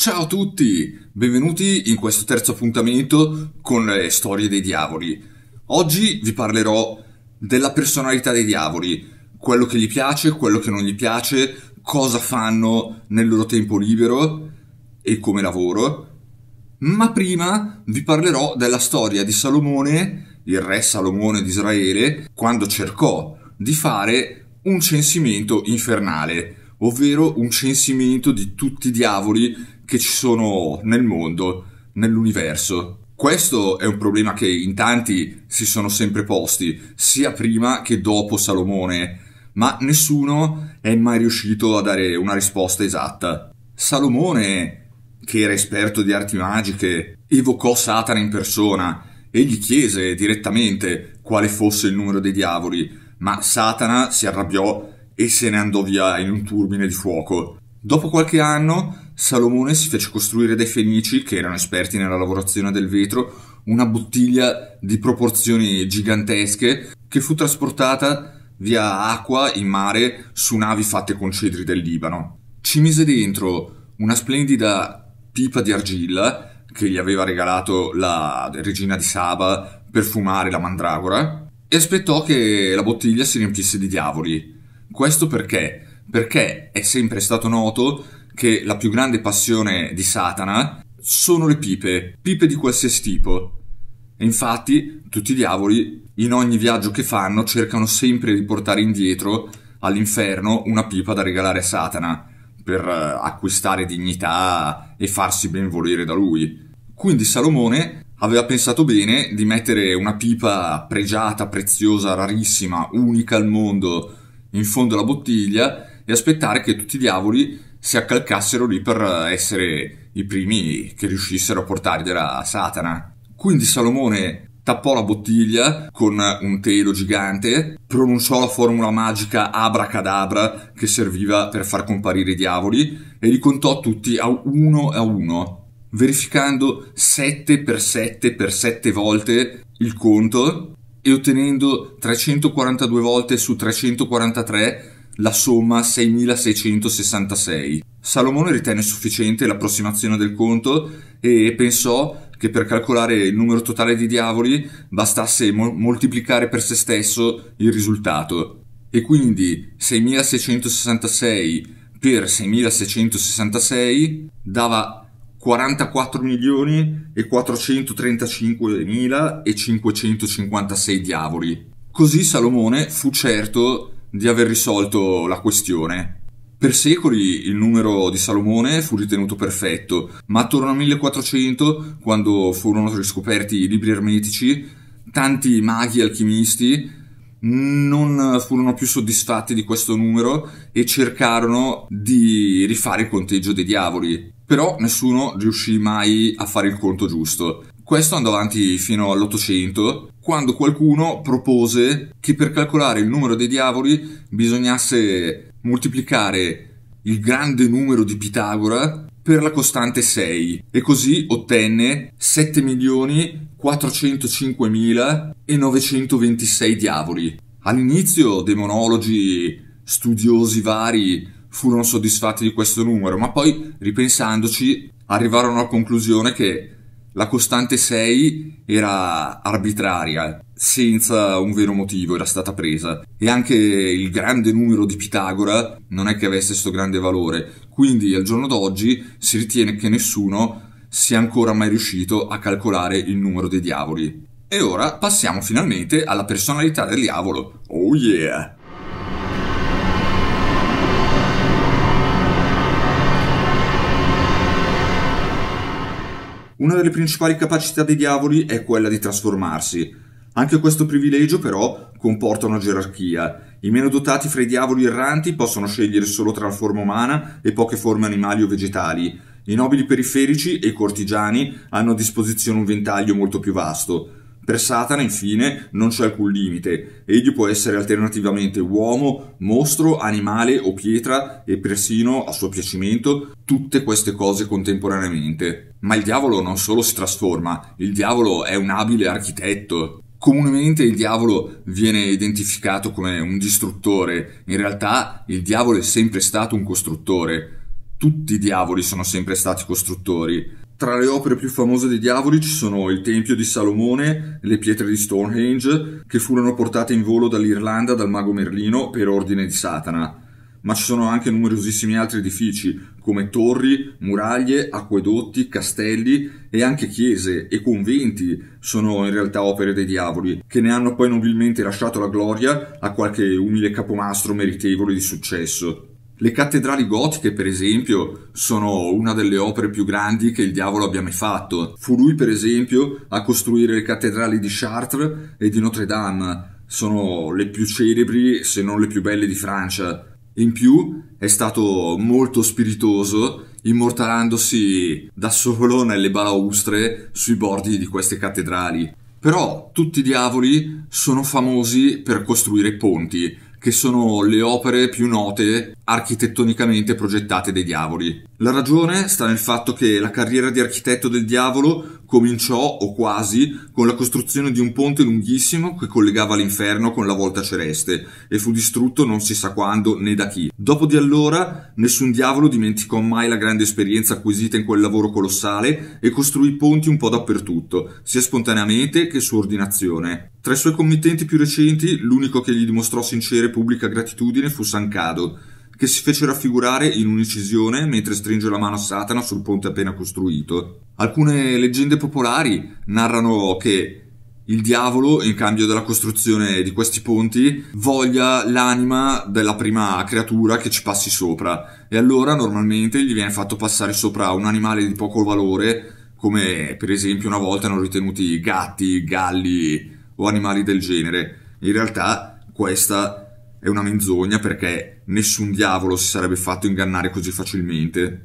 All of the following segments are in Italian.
Ciao a tutti, benvenuti in questo terzo appuntamento con le storie dei diavoli. Oggi vi parlerò della personalità dei diavoli, quello che gli piace, quello che non gli piace, cosa fanno nel loro tempo libero e come lavoro. Ma prima vi parlerò della storia di Salomone, il re Salomone di Israele, quando cercò di fare un censimento infernale, ovvero un censimento di tutti i diavoli che ci sono nel mondo, nell'universo. Questo è un problema che in tanti si sono sempre posti, sia prima che dopo Salomone, ma nessuno è mai riuscito a dare una risposta esatta. Salomone, che era esperto di arti magiche, evocò Satana in persona e gli chiese direttamente quale fosse il numero dei diavoli, ma Satana si arrabbiò e se ne andò via in un turbine di fuoco. Dopo qualche anno Salomone si fece costruire dai fenici, che erano esperti nella lavorazione del vetro, una bottiglia di proporzioni gigantesche che fu trasportata via acqua in mare su navi fatte con cedri del Libano. Ci mise dentro una splendida pipa di argilla che gli aveva regalato la regina di Saba per fumare la mandragora e aspettò che la bottiglia si riempisse di diavoli. Questo perché? Perché è sempre stato noto che la più grande passione di Satana sono le pipe, pipe di qualsiasi tipo. E infatti tutti i diavoli, in ogni viaggio che fanno, cercano sempre di portare indietro all'inferno una pipa da regalare a Satana per eh, acquistare dignità e farsi benvolere da lui. Quindi Salomone aveva pensato bene di mettere una pipa pregiata, preziosa, rarissima, unica al mondo in fondo alla bottiglia e aspettare che tutti i diavoli si accalcassero lì per eh, essere i primi che riuscissero a portargliela a Satana. Quindi Salomone tappò la bottiglia con un telo gigante, pronunciò la formula magica abracadabra che serviva per far comparire i diavoli e li contò tutti a uno a uno, verificando 7 per 7 per 7 volte il conto e ottenendo 342 volte su 343 la somma 6666. Salomone ritenne sufficiente l'approssimazione del conto e pensò che per calcolare il numero totale di diavoli bastasse mo- moltiplicare per se stesso il risultato. E quindi 6666 per 6666 dava 44 milioni e 435 mila e 556 diavoli. Così Salomone fu certo di aver risolto la questione. Per secoli il numero di Salomone fu ritenuto perfetto, ma attorno al 1400, quando furono riscoperti i libri ermetici, tanti maghi e alchimisti non furono più soddisfatti di questo numero e cercarono di rifare il conteggio dei diavoli. Però nessuno riuscì mai a fare il conto giusto. Questo andò avanti fino all'Ottocento, quando qualcuno propose che per calcolare il numero dei diavoli bisognasse moltiplicare il grande numero di Pitagora per la costante 6 e così ottenne 7.405.926 diavoli. All'inizio demonologi, studiosi vari furono soddisfatti di questo numero, ma poi ripensandoci arrivarono alla conclusione che la costante 6 era arbitraria, senza un vero motivo, era stata presa. E anche il grande numero di Pitagora non è che avesse questo grande valore. Quindi al giorno d'oggi si ritiene che nessuno sia ancora mai riuscito a calcolare il numero dei diavoli. E ora passiamo finalmente alla personalità del diavolo. Oh yeah! Una delle principali capacità dei diavoli è quella di trasformarsi. Anche questo privilegio, però, comporta una gerarchia. I meno dotati fra i diavoli erranti possono scegliere solo tra la forma umana e poche forme animali o vegetali. I nobili periferici e i cortigiani hanno a disposizione un ventaglio molto più vasto. Per Satana, infine, non c'è alcun limite. Egli può essere alternativamente uomo, mostro, animale o pietra e persino, a suo piacimento, tutte queste cose contemporaneamente. Ma il diavolo non solo si trasforma, il diavolo è un abile architetto. Comunemente il diavolo viene identificato come un distruttore, in realtà il diavolo è sempre stato un costruttore. Tutti i diavoli sono sempre stati costruttori. Tra le opere più famose dei diavoli ci sono il Tempio di Salomone, le pietre di Stonehenge, che furono portate in volo dall'Irlanda dal mago Merlino per ordine di Satana. Ma ci sono anche numerosissimi altri edifici, come torri, muraglie, acquedotti, castelli e anche chiese e conventi sono in realtà opere dei diavoli, che ne hanno poi nobilmente lasciato la gloria a qualche umile capomastro meritevole di successo. Le cattedrali gotiche, per esempio, sono una delle opere più grandi che il diavolo abbia mai fatto. Fu lui, per esempio, a costruire le cattedrali di Chartres e di Notre Dame. Sono le più celebri, se non le più belle di Francia. In più è stato molto spiritoso, immortalandosi da solo nelle balaustre sui bordi di queste cattedrali. Però tutti i diavoli sono famosi per costruire ponti che sono le opere più note architettonicamente progettate dei diavoli. La ragione sta nel fatto che la carriera di architetto del diavolo cominciò, o quasi, con la costruzione di un ponte lunghissimo che collegava l'inferno con la volta celeste e fu distrutto non si sa quando né da chi. Dopo di allora, nessun diavolo dimenticò mai la grande esperienza acquisita in quel lavoro colossale e costruì ponti un po' dappertutto, sia spontaneamente che su ordinazione. Tra i suoi committenti più recenti, l'unico che gli dimostrò sincera e pubblica gratitudine fu Sancado, che si fece raffigurare in un'incisione mentre stringe la mano a Satana sul ponte appena costruito. Alcune leggende popolari narrano che il diavolo, in cambio della costruzione di questi ponti, voglia l'anima della prima creatura che ci passi sopra. E allora normalmente gli viene fatto passare sopra un animale di poco valore, come per esempio una volta erano ritenuti gatti, galli o animali del genere. In realtà questa è una menzogna perché nessun diavolo si sarebbe fatto ingannare così facilmente.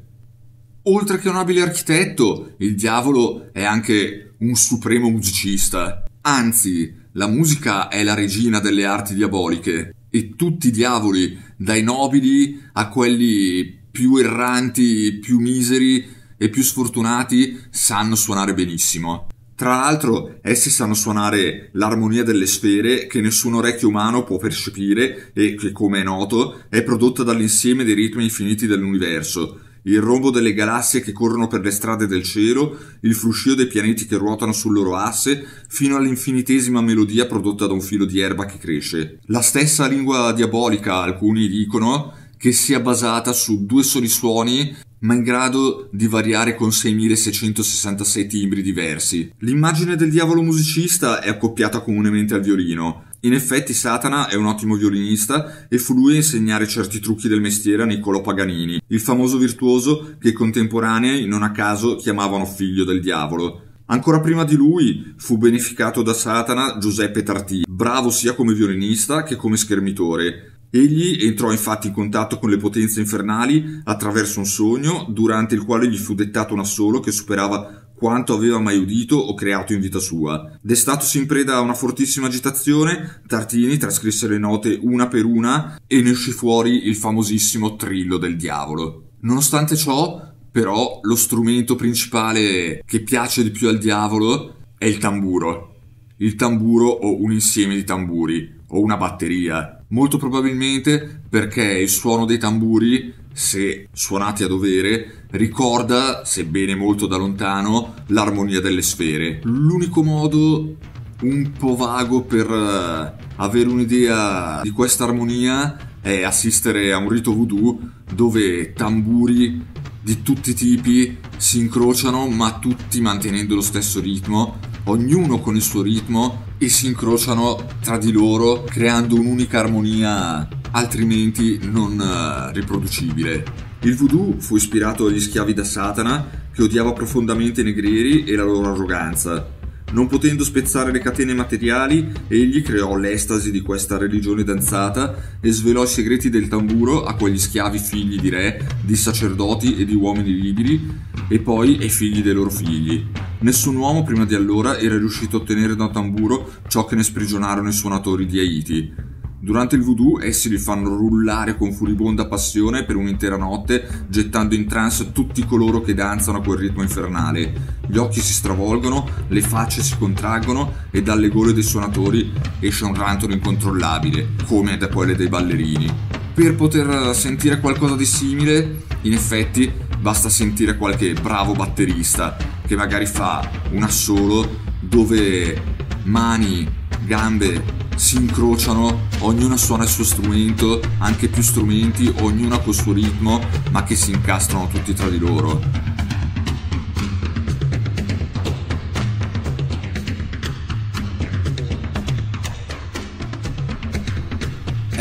Oltre che un abile architetto, il diavolo è anche un supremo musicista. Anzi, la musica è la regina delle arti diaboliche e tutti i diavoli, dai nobili a quelli più erranti, più miseri e più sfortunati, sanno suonare benissimo. Tra l'altro, essi sanno suonare l'armonia delle sfere che nessun orecchio umano può percepire e che, come è noto, è prodotta dall'insieme dei ritmi infiniti dell'universo. Il rombo delle galassie che corrono per le strade del cielo, il fruscio dei pianeti che ruotano sul loro asse, fino all'infinitesima melodia prodotta da un filo di erba che cresce. La stessa lingua diabolica, alcuni dicono, che sia basata su due soli suoni ma in grado di variare con 6666 timbri diversi. L'immagine del diavolo musicista è accoppiata comunemente al violino. In effetti Satana è un ottimo violinista e fu lui a insegnare certi trucchi del mestiere a Niccolò Paganini, il famoso virtuoso che i contemporanei non a caso chiamavano figlio del diavolo. Ancora prima di lui fu beneficato da Satana Giuseppe Tartì, bravo sia come violinista che come schermitore. Egli entrò infatti in contatto con le potenze infernali attraverso un sogno, durante il quale gli fu dettato un assolo che superava quanto aveva mai udito o creato in vita sua. Destatosi in preda a una fortissima agitazione, Tartini trascrisse le note una per una e ne uscì fuori il famosissimo trillo del diavolo. Nonostante ciò, però, lo strumento principale che piace di più al diavolo è il tamburo. Il tamburo o un insieme di tamburi, o una batteria, Molto probabilmente perché il suono dei tamburi, se suonati a dovere, ricorda, sebbene molto da lontano, l'armonia delle sfere. L'unico modo un po' vago per eh, avere un'idea di questa armonia è assistere a un rito voodoo dove tamburi di tutti i tipi si incrociano ma tutti mantenendo lo stesso ritmo, ognuno con il suo ritmo e si incrociano tra di loro creando un'unica armonia altrimenti non eh, riproducibile. Il voodoo fu ispirato agli schiavi da Satana che odiava profondamente i negrieri e la loro arroganza non potendo spezzare le catene materiali, egli creò l'estasi di questa religione danzata e svelò i segreti del tamburo a quegli schiavi figli di re, di sacerdoti e di uomini liberi, e poi ai figli dei loro figli. Nessun uomo prima di allora era riuscito a ottenere da un tamburo ciò che ne sprigionarono i suonatori di Haiti. Durante il voodoo essi li fanno rullare con furibonda passione per un'intera notte, gettando in trance tutti coloro che danzano a quel ritmo infernale. Gli occhi si stravolgono, le facce si contraggono e dalle gole dei suonatori esce un rantolo incontrollabile, come da quelle dei ballerini. Per poter eh, sentire qualcosa di simile, in effetti, basta sentire qualche bravo batterista che magari fa un assolo dove mani, gambe si incrociano, ognuna suona il suo strumento, anche più strumenti, ognuna col suo ritmo, ma che si incastrano tutti tra di loro.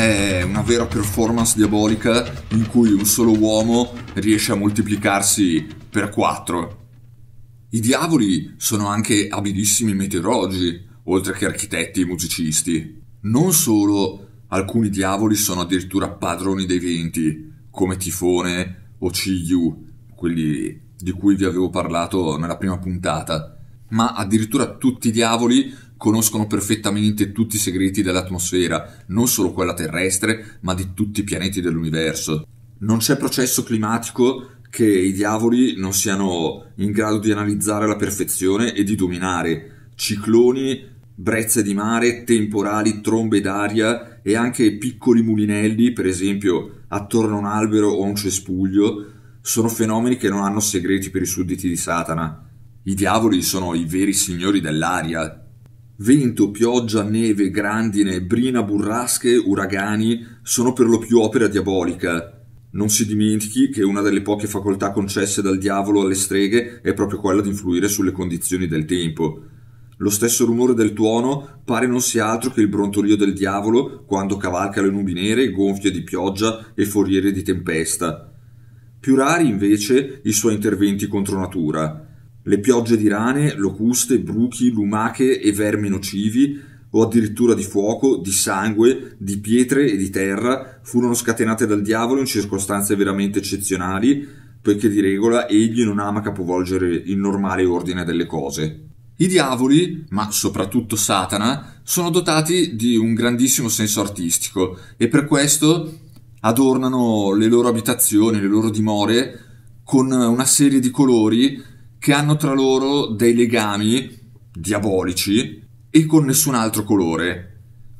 è una vera performance diabolica in cui un solo uomo riesce a moltiplicarsi per quattro. I diavoli sono anche abilissimi meteorologi, oltre che architetti e musicisti. Non solo, alcuni diavoli sono addirittura padroni dei venti, come Tifone o Ciyu, quelli di cui vi avevo parlato nella prima puntata, ma addirittura tutti i diavoli conoscono perfettamente tutti i segreti dell'atmosfera, non solo quella terrestre, ma di tutti i pianeti dell'universo. Non c'è processo climatico che i diavoli non siano in grado di analizzare alla perfezione e di dominare. Cicloni, brezze di mare, temporali, trombe d'aria e anche piccoli mulinelli, per esempio attorno a un albero o a un cespuglio, sono fenomeni che non hanno segreti per i sudditi di Satana. I diavoli sono i veri signori dell'aria, Vento, pioggia, neve, grandine, brina, burrasche, uragani sono per lo più opera diabolica. Non si dimentichi che una delle poche facoltà concesse dal diavolo alle streghe è proprio quella di influire sulle condizioni del tempo. Lo stesso rumore del tuono pare non sia altro che il brontolio del diavolo quando cavalca le nubi nere, gonfie di pioggia e foriere di tempesta. Più rari invece i suoi interventi contro natura le piogge di rane, locuste, bruchi, lumache e vermi nocivi, o addirittura di fuoco, di sangue, di pietre e di terra, furono scatenate dal diavolo in circostanze veramente eccezionali, poiché di regola egli non ama capovolgere il normale ordine delle cose. I diavoli, ma soprattutto Satana, sono dotati di un grandissimo senso artistico e per questo adornano le loro abitazioni, le loro dimore, con una serie di colori che hanno tra loro dei legami diabolici e con nessun altro colore.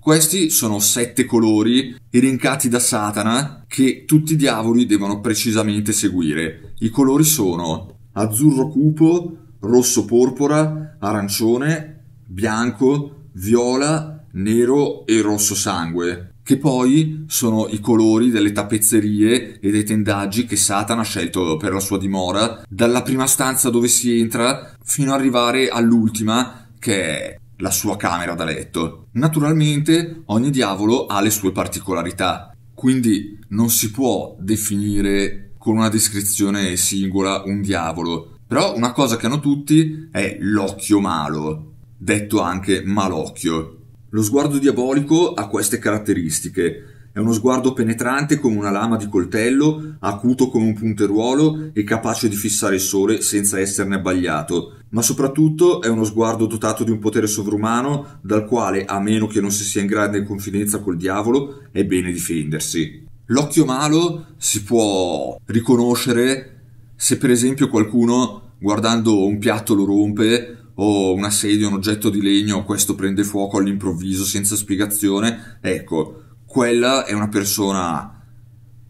Questi sono sette colori elencati da Satana che tutti i diavoli devono precisamente seguire. I colori sono azzurro cupo, rosso porpora, arancione, bianco, viola, nero e rosso sangue che poi sono i colori delle tappezzerie e dei tendaggi che Satana ha scelto per la sua dimora, dalla prima stanza dove si entra fino ad arrivare all'ultima, che è la sua camera da letto. Naturalmente ogni diavolo ha le sue particolarità, quindi non si può definire con una descrizione singola un diavolo. Però una cosa che hanno tutti è l'occhio malo, detto anche malocchio. Lo sguardo diabolico ha queste caratteristiche. È uno sguardo penetrante come una lama di coltello, acuto come un punteruolo e capace di fissare il sole senza esserne abbagliato. Ma soprattutto è uno sguardo dotato di un potere sovrumano dal quale, a meno che non si sia in grande confidenza col diavolo, è bene difendersi. L'occhio malo si può riconoscere se per esempio qualcuno guardando un piatto lo rompe o una sedia, un oggetto di legno, questo prende fuoco all'improvviso senza spiegazione, ecco, quella è una persona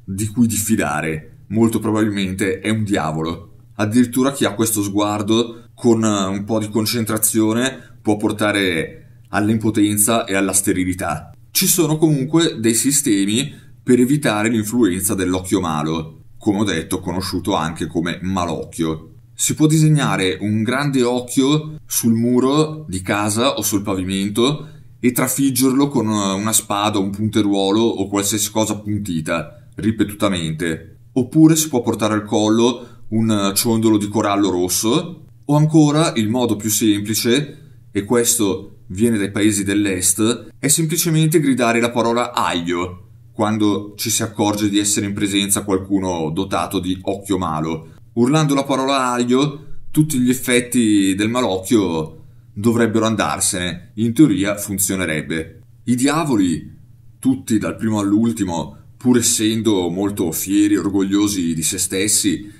di cui diffidare, molto probabilmente è un diavolo. Addirittura chi ha questo sguardo con eh, un po' di concentrazione può portare all'impotenza e alla sterilità. Ci sono comunque dei sistemi per evitare l'influenza dell'occhio malo, come ho detto conosciuto anche come malocchio si può disegnare un grande occhio sul muro di casa o sul pavimento e trafiggerlo con eh, una spada, un punteruolo o qualsiasi cosa puntita, ripetutamente. Oppure si può portare al collo un eh, ciondolo di corallo rosso, o ancora il modo più semplice, e questo viene dai paesi dell'est, è semplicemente gridare la parola aglio quando ci si accorge di essere in presenza qualcuno dotato di occhio malo urlando la parola aglio, tutti gli effetti del malocchio dovrebbero andarsene. In teoria funzionerebbe. I diavoli, tutti dal primo all'ultimo, pur essendo molto fieri e orgogliosi di se stessi,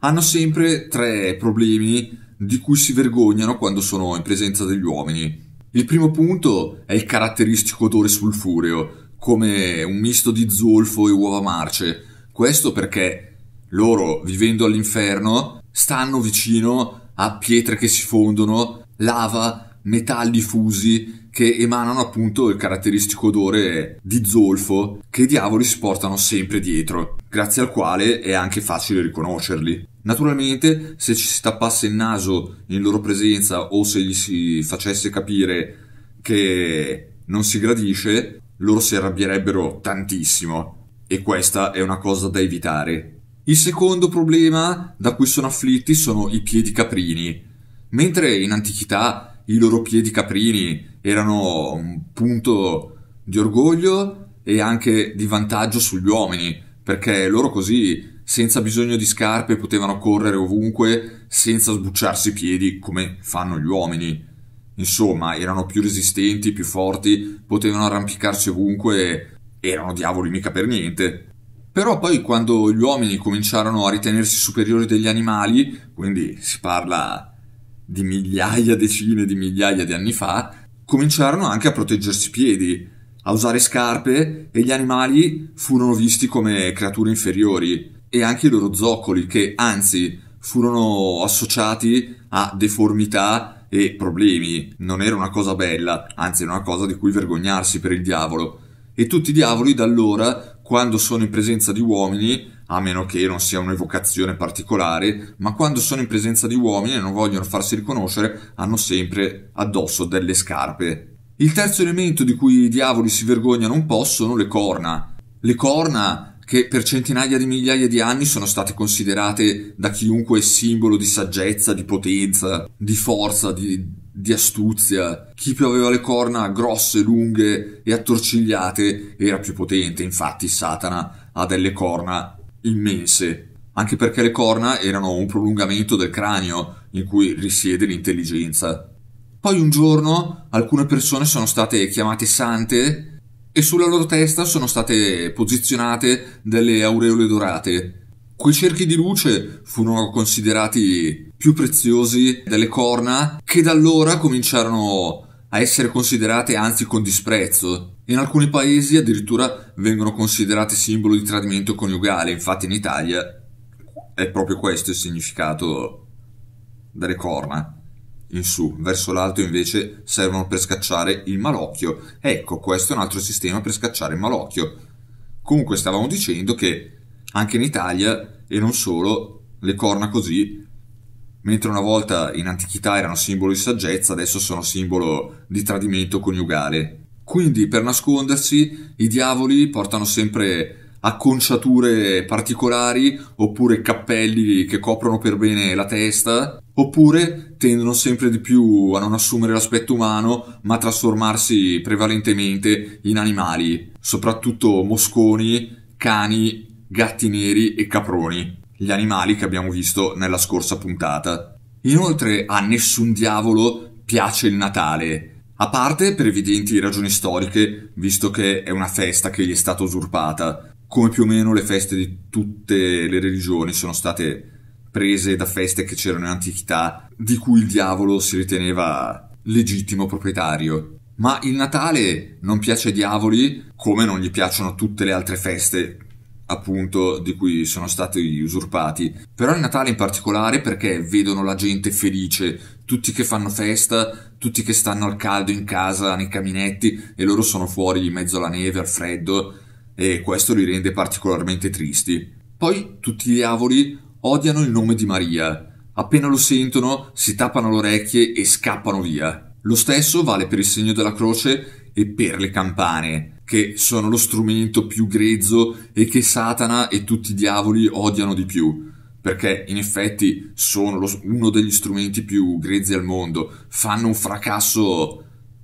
hanno sempre tre problemi di cui si vergognano quando sono in presenza degli uomini. Il primo punto è il caratteristico odore sulfureo, come un misto di zolfo e uova marce. Questo perché loro, vivendo all'inferno, stanno vicino a pietre che si fondono, lava, metalli fusi che emanano appunto il caratteristico odore di zolfo che i diavoli si portano sempre dietro, grazie al quale è anche facile riconoscerli. Naturalmente, se ci si tappasse il naso in loro presenza o se gli si facesse capire che non si gradisce, loro si arrabbierebbero tantissimo. E questa è una cosa da evitare. Il secondo problema da cui sono afflitti sono i piedi caprini. Mentre in antichità i loro piedi caprini erano un punto di orgoglio e anche di vantaggio sugli uomini, perché loro così senza bisogno di scarpe potevano correre ovunque senza sbucciarsi i piedi come fanno gli uomini. Insomma, erano più resistenti, più forti, potevano arrampicarsi ovunque, erano diavoli mica per niente. Però poi quando gli uomini cominciarono a ritenersi superiori degli animali, quindi si parla di migliaia, decine di migliaia di anni fa, cominciarono anche a proteggersi i piedi, a usare scarpe e gli animali furono visti come creature inferiori e anche i loro zoccoli che anzi furono associati a deformità e problemi. Non era una cosa bella, anzi era una cosa di cui vergognarsi per il diavolo. E tutti i diavoli da allora, quando sono in presenza di uomini, a meno che non sia un'evocazione particolare, ma quando sono in presenza di uomini e non vogliono farsi riconoscere, hanno sempre addosso delle scarpe. Il terzo elemento di cui i diavoli si vergognano un po' sono le corna. Le corna che per centinaia di migliaia di anni sono state considerate da chiunque simbolo di saggezza, di potenza, di forza, di di astuzia. Chi più aveva le corna grosse, lunghe e attorcigliate era più potente. Infatti, Satana ha delle corna immense, anche perché le corna erano un prolungamento del cranio in cui risiede l'intelligenza. Poi un giorno alcune persone sono state chiamate sante e sulla loro testa sono state posizionate delle aureole dorate. Quei cerchi di luce furono considerati più preziosi delle corna che da allora cominciarono a essere considerate anzi con disprezzo. In alcuni paesi addirittura vengono considerate simbolo di tradimento coniugale, infatti in Italia è proprio questo il significato delle corna. In su, verso l'alto invece servono per scacciare il malocchio. Ecco, questo è un altro sistema per scacciare il malocchio. Comunque stavamo dicendo che anche in Italia e non solo le corna così mentre una volta in antichità erano simbolo di saggezza, adesso sono simbolo di tradimento coniugale. Quindi per nascondersi i diavoli portano sempre acconciature particolari oppure cappelli che coprono per bene la testa oppure tendono sempre di più a non assumere l'aspetto umano ma a trasformarsi prevalentemente in animali, soprattutto mosconi, cani, gatti neri e caproni gli animali che abbiamo visto nella scorsa puntata. Inoltre a nessun diavolo piace il Natale, a parte per evidenti ragioni storiche, visto che è una festa che gli è stata usurpata, come più o meno le feste di tutte le religioni sono state prese da feste che c'erano in antichità, di cui il diavolo si riteneva legittimo proprietario. Ma il Natale non piace ai diavoli come non gli piacciono tutte le altre feste, appunto di cui sono stati usurpati. Però il Natale in particolare perché vedono la gente felice, tutti che fanno festa, tutti che stanno al caldo in casa, nei caminetti e loro sono fuori in mezzo alla neve, al freddo e questo li rende particolarmente tristi. Poi tutti gli avoli odiano il nome di Maria. Appena lo sentono si tappano le orecchie e scappano via. Lo stesso vale per il segno della croce e per le campane che sono lo strumento più grezzo e che Satana e tutti i diavoli odiano di più perché in effetti sono lo, uno degli strumenti più grezzi al mondo, fanno un fracasso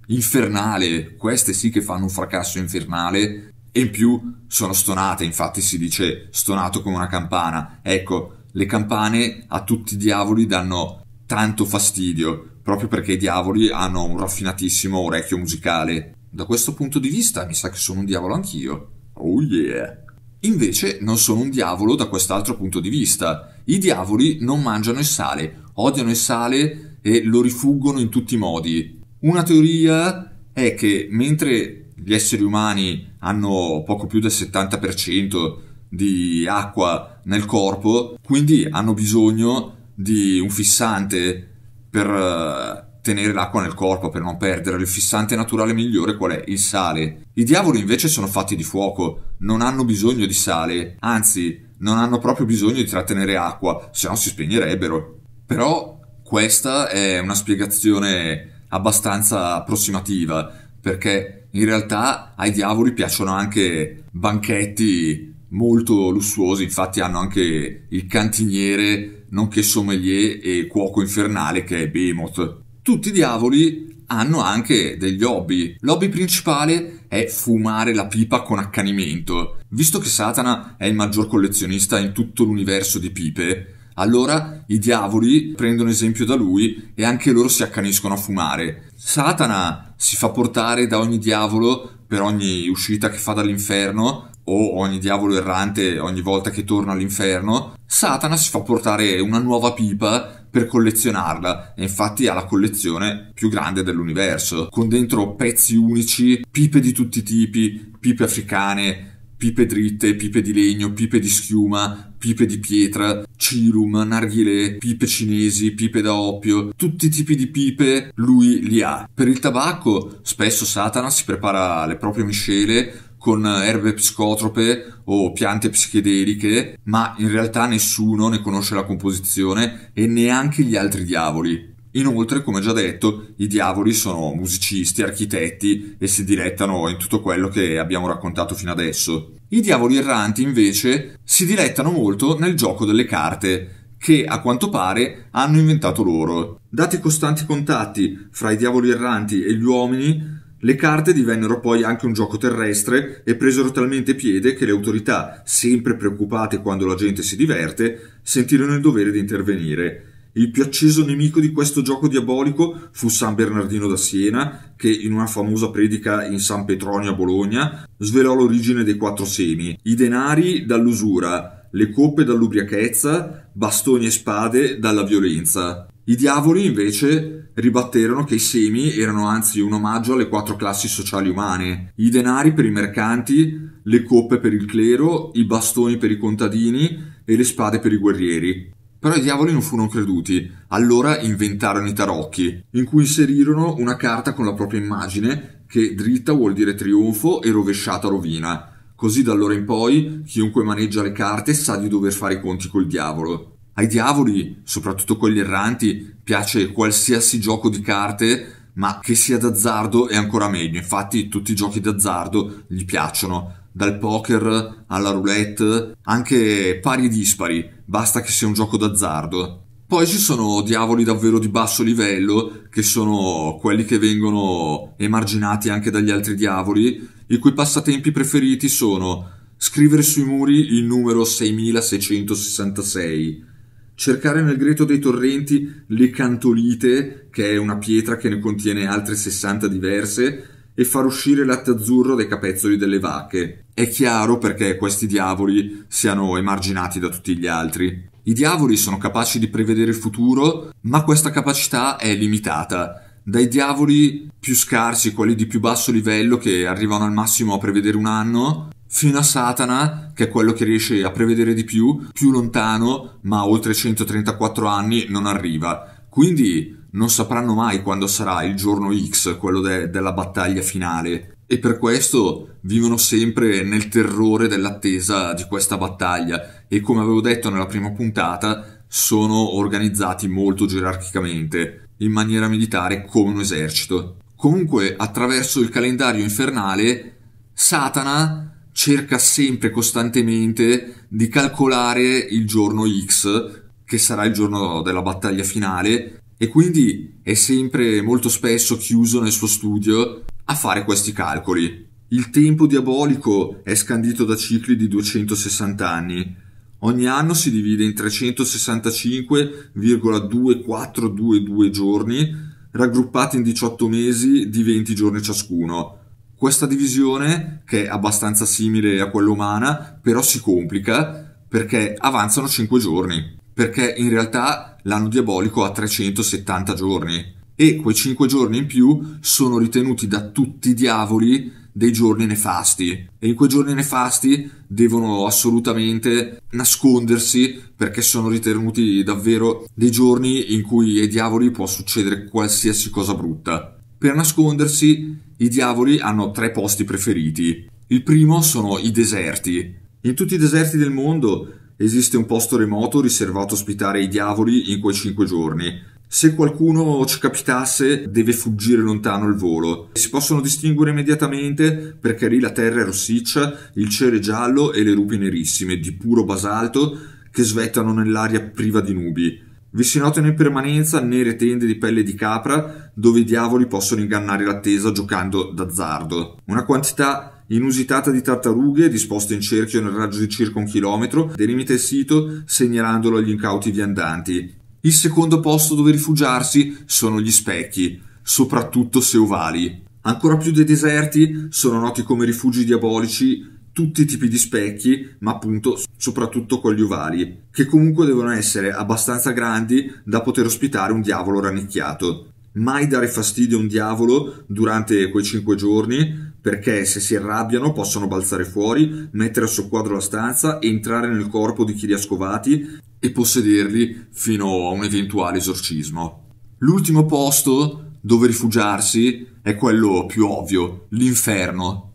infernale, queste sì che fanno un fracasso infernale e in più sono stonate, infatti si dice stonato come una campana. Ecco, le campane a tutti i diavoli danno tanto fastidio, proprio perché i diavoli hanno un raffinatissimo orecchio musicale da questo punto di vista mi sa che sono un diavolo anch'io. Oh yeah. Invece non sono un diavolo da quest'altro punto di vista. I diavoli non mangiano il sale, odiano il sale e lo rifuggono in tutti i modi. Una teoria è che mentre gli esseri umani hanno poco più del 70% di acqua nel corpo, quindi hanno bisogno di un fissante per eh, tenere l'acqua nel corpo per non perdere il fissante naturale migliore qual è il sale. I diavoli invece sono fatti di fuoco, non hanno bisogno di sale, anzi non hanno proprio bisogno di trattenere acqua, se no si spegnerebbero. Però questa è una spiegazione abbastanza approssimativa, perché in realtà ai diavoli piacciono anche banchetti molto lussuosi, infatti hanno anche il cantiniere nonché sommelier e cuoco infernale che è Behemoth tutti i diavoli hanno anche degli hobby. L'hobby principale è fumare la pipa con accanimento. Visto che Satana è il maggior collezionista in tutto l'universo di pipe, allora i diavoli prendono esempio da lui e anche loro si accaniscono a fumare. Satana si fa portare da ogni diavolo per ogni uscita che fa dall'inferno o ogni diavolo errante ogni volta che torna all'inferno. Satana si fa portare una nuova pipa per collezionarla. E infatti ha la collezione più grande dell'universo, con dentro pezzi unici, pipe di tutti i tipi, pipe africane, pipe dritte, pipe di legno, pipe di schiuma, pipe di pietra, cirum, narghile, pipe cinesi, pipe da oppio, tutti i tipi di pipe lui li ha. Per il tabacco, spesso Satana si prepara le proprie miscele con erbe psicotrope o piante psichedeliche, ma in realtà nessuno ne conosce la composizione e neanche gli altri diavoli. Inoltre, come già detto, i diavoli sono musicisti, architetti e si dilettano in tutto quello che abbiamo raccontato fino adesso. I diavoli erranti, invece, si dilettano molto nel gioco delle carte, che a quanto pare hanno inventato loro. Dati i costanti contatti fra i diavoli erranti e gli uomini, le carte divennero poi anche un gioco terrestre e presero talmente piede che le autorità, sempre preoccupate quando la gente si diverte, sentirono il dovere di intervenire. Il più acceso nemico di questo gioco diabolico fu San Bernardino da Siena, che in una famosa predica in San Petronio a Bologna svelò l'origine dei quattro semi, i denari dall'usura, le coppe dall'ubriachezza, bastoni e spade dalla violenza. I diavoli invece ribatterono che i semi erano anzi un omaggio alle quattro classi sociali umane, i denari per i mercanti, le coppe per il clero, i bastoni per i contadini e le spade per i guerrieri. Però i diavoli non furono creduti, allora inventarono i tarocchi, in cui inserirono una carta con la propria immagine che dritta vuol dire trionfo e rovesciata rovina. Così da allora in poi chiunque maneggia le carte sa di dover fare i conti col diavolo. Ai diavoli, soprattutto quelli erranti, piace qualsiasi gioco di carte, ma che sia d'azzardo è ancora meglio. Infatti tutti i giochi d'azzardo gli piacciono, dal poker alla roulette, anche pari e dispari, basta che sia un gioco d'azzardo. Poi ci sono diavoli davvero di basso livello, che sono quelli che vengono emarginati anche dagli altri diavoli, i cui passatempi preferiti sono scrivere sui muri il numero 6666, cercare nel greto dei torrenti le cantolite, che è una pietra che ne contiene altre 60 diverse, e far uscire latte azzurro dai capezzoli delle vacche. È chiaro perché questi diavoli siano emarginati da tutti gli altri. I diavoli sono capaci di prevedere il futuro, ma questa capacità è limitata. Dai diavoli più scarsi, quelli di più basso livello che arrivano al massimo a prevedere un anno, fino a Satana, che è quello che riesce a prevedere di più, più lontano, ma oltre 134 anni non arriva. Quindi non sapranno mai quando sarà il giorno X, quello de- della battaglia finale. E per questo vivono sempre nel terrore dell'attesa di questa battaglia. E come avevo detto nella prima puntata, sono organizzati molto gerarchicamente, in maniera militare come un esercito. Comunque, attraverso il calendario infernale, Satana cerca sempre costantemente di calcolare il giorno X, che sarà il giorno della battaglia finale, e quindi è sempre molto spesso chiuso nel suo studio a fare questi calcoli. Il tempo diabolico è scandito da cicli di 260 anni. Ogni anno si divide in 365,2422 giorni, raggruppati in 18 mesi di 20 giorni ciascuno. Questa divisione, che è abbastanza simile a quella umana, però si complica perché avanzano 5 giorni, perché in realtà l'anno diabolico ha 370 giorni e quei 5 giorni in più sono ritenuti da tutti i diavoli dei giorni nefasti e in quei giorni nefasti devono assolutamente nascondersi perché sono ritenuti davvero dei giorni in cui ai diavoli può succedere qualsiasi cosa brutta. Per nascondersi, i diavoli hanno tre posti preferiti. Il primo sono i deserti. In tutti i deserti del mondo esiste un posto remoto riservato a ospitare i diavoli in quei cinque giorni. Se qualcuno ci capitasse, deve fuggire lontano il volo. Si possono distinguere immediatamente perché lì la terra è rossiccia, il cielo è giallo e le rupi nerissime, di puro basalto, che svettano nell'aria priva di nubi. Vi si notano in permanenza nere tende di pelle di capra dove i diavoli possono ingannare l'attesa giocando d'azzardo. Una quantità inusitata di tartarughe disposte in cerchio nel raggio di circa un chilometro delimita il sito segnalandolo agli incauti viandanti. Il secondo posto dove rifugiarsi sono gli specchi, soprattutto se ovali. Ancora più dei deserti sono noti come rifugi diabolici tutti i tipi di specchi, ma appunto soprattutto con gli ovali, che comunque devono essere abbastanza grandi da poter ospitare un diavolo rannicchiato. Mai dare fastidio a un diavolo durante quei 5 giorni, perché se si arrabbiano possono balzare fuori, mettere a soqquadro la stanza, entrare nel corpo di chi li ha scovati e possederli fino a un eventuale esorcismo. L'ultimo posto dove rifugiarsi è quello più ovvio, l'inferno.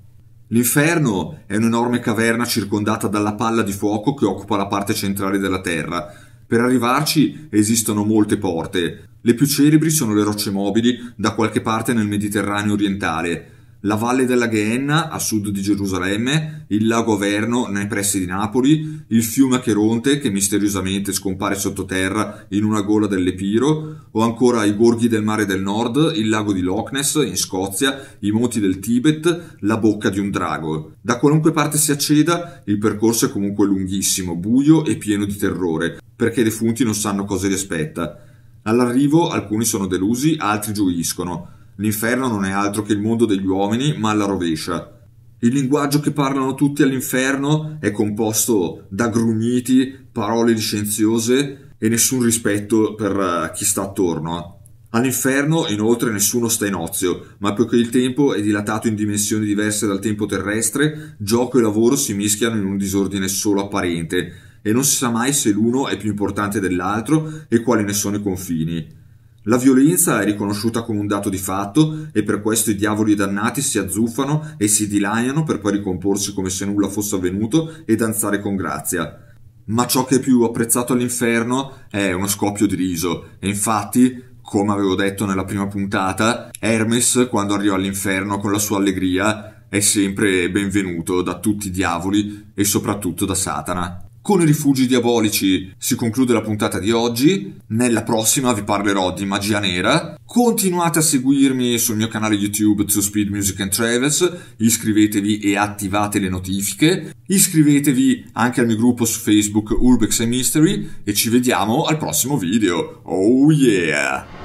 L'inferno è un'enorme caverna circondata dalla palla di fuoco che occupa la parte centrale della Terra. Per arrivarci esistono molte porte. Le più celebri sono le rocce mobili da qualche parte nel Mediterraneo orientale, la valle della Ghenna a sud di Gerusalemme, il lago Averno nei pressi di Napoli, il fiume Acheronte che misteriosamente scompare sottoterra in una gola dell'Epiro, o ancora i borghi del mare del nord, il lago di Loch Ness in Scozia, i monti del Tibet, la bocca di un drago. Da qualunque parte si acceda, il percorso è comunque lunghissimo, buio e pieno di terrore, perché i defunti non sanno cosa li aspetta. All'arrivo alcuni sono delusi, altri gioiscono. L'inferno non è altro che il mondo degli uomini, ma alla rovescia. Il linguaggio che parlano tutti all'inferno è composto da grugniti, parole licenziose e nessun rispetto per eh, chi sta attorno. All'inferno, inoltre, nessuno sta in ozio, ma poiché il tempo è dilatato in dimensioni diverse dal tempo terrestre, gioco e lavoro si mischiano in un disordine solo apparente, e non si sa mai se l'uno è più importante dell'altro e quali ne sono i confini. La violenza è riconosciuta come un dato di fatto e per questo i diavoli dannati si azzuffano e si dilaniano per poi ricomporsi come se nulla fosse avvenuto e danzare con grazia. Ma ciò che è più apprezzato all'inferno è uno scoppio di riso e infatti come avevo detto nella prima puntata, Hermes, quando arriva all'inferno con la sua allegria, è sempre benvenuto da tutti i diavoli e soprattutto da Satana. Con i rifugi diabolici si conclude la puntata di oggi, nella prossima vi parlerò di magia nera. Continuate a seguirmi sul mio canale YouTube To Speed Music and Travels, iscrivetevi e attivate le notifiche, iscrivetevi anche al mio gruppo su Facebook Urbex and Mystery e ci vediamo al prossimo video. Oh yeah!